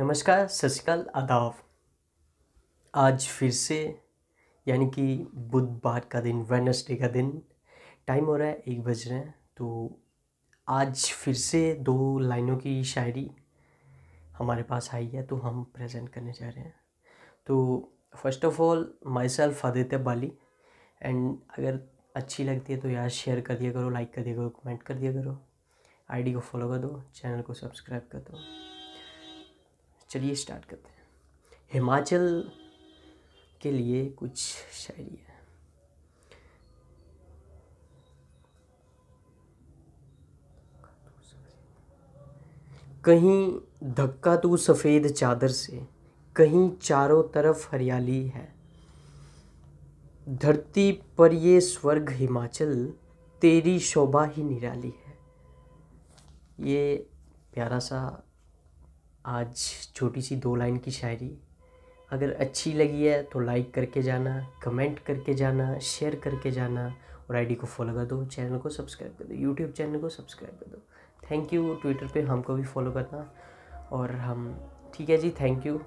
नमस्कार सत श्रीकाल आदाब आज फिर से यानी कि बुधवार का दिन वेनसडे का दिन टाइम हो रहा है एक बज रहे हैं तो आज फिर से दो लाइनों की शायरी हमारे पास आई है तो हम प्रेजेंट करने जा रहे हैं तो first of all myself Aditya Bali and अगर अच्छी लगती है तो यार शेयर कर दिया करो लाइक कर दिया करो कमेंट कर दिया करो आईडी को फॉलो कर दो चैनल को सब्सक्राइब कर दो चलिए स्टार्ट करते हैं हिमाचल के लिए कुछ शायरी है कहीं धक्का तू तो सफ़ेद चादर से कहीं चारों तरफ हरियाली है धरती पर ये स्वर्ग हिमाचल तेरी शोभा ही निराली है ये प्यारा सा आज छोटी सी दो लाइन की शायरी अगर अच्छी लगी है तो लाइक करके जाना कमेंट करके जाना शेयर करके जाना और आईडी को फॉलो कर दो चैनल को सब्सक्राइब कर दो यूट्यूब चैनल को सब्सक्राइब कर दो थैंक यू ट्विटर पे हमको भी फॉलो करना और हम ठीक है जी थैंक यू